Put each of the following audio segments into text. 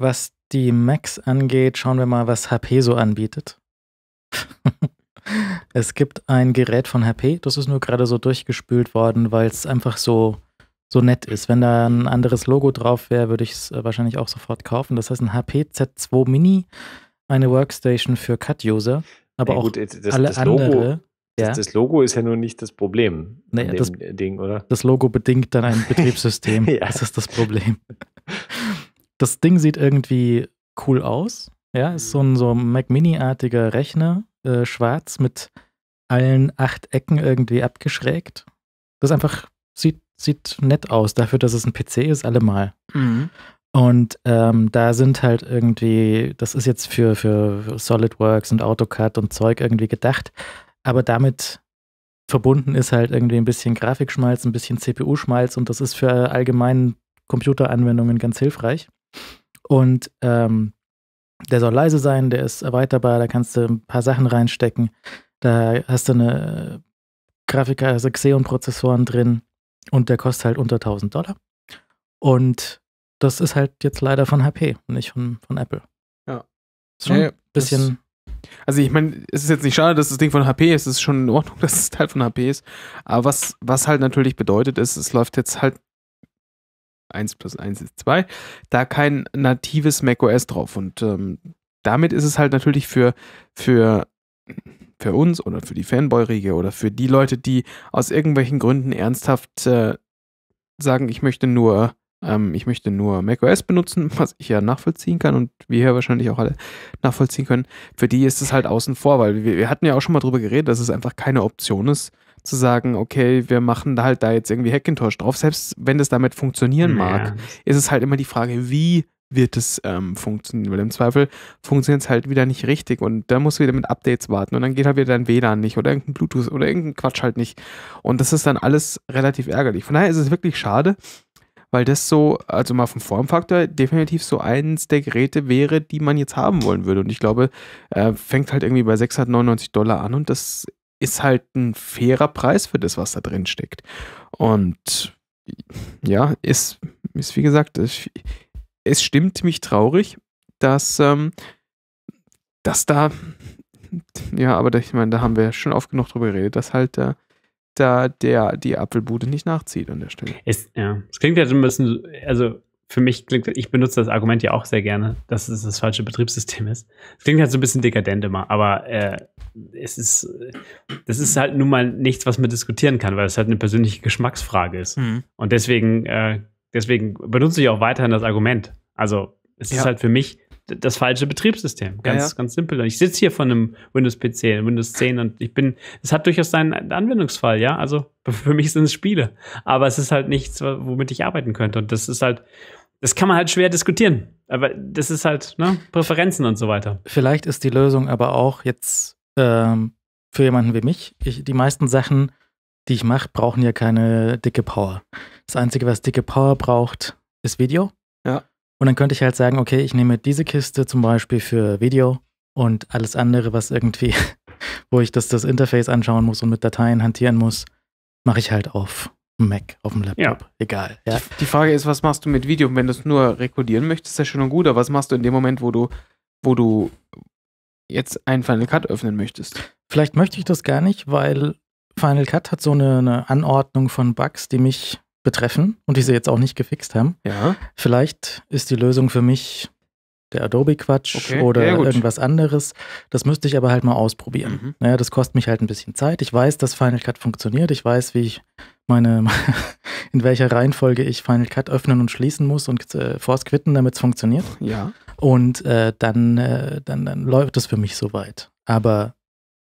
Was die Macs angeht, schauen wir mal, was HP so anbietet. es gibt ein Gerät von HP, das ist nur gerade so durchgespült worden, weil es einfach so, so nett ist. Wenn da ein anderes Logo drauf wäre, würde ich es äh, wahrscheinlich auch sofort kaufen. Das heißt ein HP Z2 Mini, eine Workstation für Cut-User, aber ja, gut, auch äh, das, alle das Logo, andere. Ja. Das Logo ist ja nur nicht das Problem. Nee, das, Ding, oder? Das Logo bedingt dann ein Betriebssystem. ja. Das ist das Problem das Ding sieht irgendwie cool aus. Ja, ist so mhm. ein so Mac Mini-artiger Rechner, äh, schwarz mit allen acht Ecken irgendwie abgeschrägt. Das einfach sieht, sieht nett aus, dafür, dass es ein PC ist, allemal. Mhm. Und ähm, da sind halt irgendwie, das ist jetzt für, für SolidWorks und AutoCAD und Zeug irgendwie gedacht, aber damit verbunden ist halt irgendwie ein bisschen Grafikschmalz, ein bisschen CPU-Schmalz und das ist für allgemeine Computeranwendungen ganz hilfreich. Und ähm, der soll leise sein, der ist erweiterbar, da kannst du ein paar Sachen reinstecken. Da hast du eine äh, Grafiker, also Xeon-Prozessoren drin und der kostet halt unter 1000 Dollar. Und das ist halt jetzt leider von HP und nicht von, von Apple. Ja. Ist schon ja, ein bisschen. also ich meine, es ist jetzt nicht schade, dass das Ding von HP ist, es ist schon in Ordnung, dass es Teil halt von HP ist. Aber was, was halt natürlich bedeutet ist, es läuft jetzt halt 1 plus 1 ist 2, da kein natives macOS drauf. Und ähm, damit ist es halt natürlich für, für, für uns oder für die Fanboy-Riege oder für die Leute, die aus irgendwelchen Gründen ernsthaft äh, sagen, ich möchte nur ähm, ich möchte nur macOS benutzen, was ich ja nachvollziehen kann und wir hier wahrscheinlich auch alle nachvollziehen können. Für die ist es halt außen vor, weil wir, wir hatten ja auch schon mal drüber geredet, dass es einfach keine Option ist, zu sagen, okay, wir machen da halt da jetzt irgendwie Hackintosh drauf, selbst wenn das damit funktionieren mag, ist es halt immer die Frage, wie wird es ähm, funktionieren, weil im Zweifel funktioniert es halt wieder nicht richtig und da musst du wieder mit Updates warten und dann geht halt wieder dein WLAN nicht oder irgendein Bluetooth oder irgendein Quatsch halt nicht und das ist dann alles relativ ärgerlich. Von daher ist es wirklich schade, weil das so, also mal vom Formfaktor, definitiv so eins der Geräte wäre, die man jetzt haben wollen würde und ich glaube, äh, fängt halt irgendwie bei 699 Dollar an und das ist halt ein fairer Preis für das, was da drin steckt. Und ja, es ist wie gesagt, es, es stimmt mich traurig, dass, ähm, dass da, ja, aber ich meine, da haben wir schon oft genug drüber geredet, dass halt da, äh, da der, die Apfelbude nicht nachzieht an der Stelle. Es, ja, es klingt ja so ein bisschen, also für mich klingt, ich benutze das Argument ja auch sehr gerne, dass es das falsche Betriebssystem ist. Das klingt halt so ein bisschen dekadent immer, aber äh, es ist, das ist halt nun mal nichts, was man diskutieren kann, weil es halt eine persönliche Geschmacksfrage ist. Mhm. Und deswegen, äh, deswegen benutze ich auch weiterhin das Argument. Also es ja. ist halt für mich das falsche Betriebssystem. Ganz, ja, ja. ganz simpel. Und ich sitze hier von einem Windows-PC, Windows 10 und ich bin, es hat durchaus seinen Anwendungsfall, ja. Also für mich sind es Spiele. Aber es ist halt nichts, womit ich arbeiten könnte. Und das ist halt, das kann man halt schwer diskutieren. Aber das ist halt, ne, Präferenzen und so weiter. Vielleicht ist die Lösung aber auch jetzt ähm, für jemanden wie mich. Ich, die meisten Sachen, die ich mache, brauchen ja keine dicke Power. Das Einzige, was dicke Power braucht, ist Video. Ja. Und dann könnte ich halt sagen, okay, ich nehme diese Kiste zum Beispiel für Video und alles andere, was irgendwie, wo ich das, das Interface anschauen muss und mit Dateien hantieren muss, mache ich halt auf Mac, auf dem Laptop. Ja. Egal. Ja. Die, die, Frage ist, was machst du mit Video? Wenn du es nur rekodieren möchtest, ist ja schön und gut, aber was machst du in dem Moment, wo du, wo du jetzt einen Final Cut öffnen möchtest? Vielleicht möchte ich das gar nicht, weil Final Cut hat so eine, eine Anordnung von Bugs, die mich betreffen und die sie jetzt auch nicht gefixt haben. Ja. Vielleicht ist die Lösung für mich der Adobe-Quatsch okay, oder ja, irgendwas anderes. Das müsste ich aber halt mal ausprobieren. Mhm. Naja, das kostet mich halt ein bisschen Zeit. Ich weiß, dass Final Cut funktioniert. Ich weiß, wie ich meine, in welcher Reihenfolge ich Final Cut öffnen und schließen muss und äh, force quitten, damit es funktioniert. Ja. Und äh, dann, äh, dann, dann läuft es für mich soweit. Aber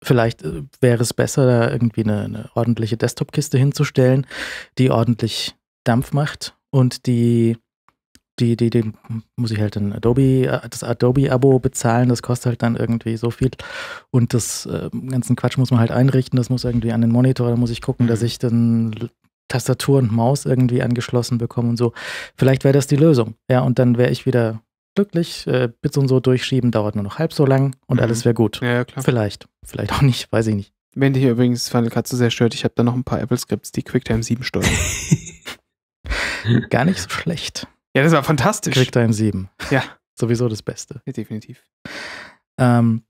Vielleicht äh, wäre es besser, da irgendwie eine, eine ordentliche Desktop-Kiste hinzustellen, die ordentlich Dampf macht und die, die, die, die muss ich halt ein Adobe, äh, das Adobe-Abo bezahlen, das kostet halt dann irgendwie so viel. Und das äh, ganzen Quatsch muss man halt einrichten, das muss irgendwie an den Monitor, da muss ich gucken, mhm. dass ich dann Tastatur und Maus irgendwie angeschlossen bekomme und so. Vielleicht wäre das die Lösung. Ja, und dann wäre ich wieder glücklich, äh, Bits und so durchschieben, dauert nur noch halb so lang und mhm. alles wäre gut. Ja, ja, klar. Vielleicht, vielleicht auch nicht, weiß ich nicht. Wenn dich übrigens Final Cut so sehr stört, ich habe da noch ein paar Apple-Skripts, die QuickTime 7 steuern. Gar nicht so schlecht. Ja, das war fantastisch. QuickTime 7. Ja. Sowieso das Beste. Ja, definitiv. Ähm,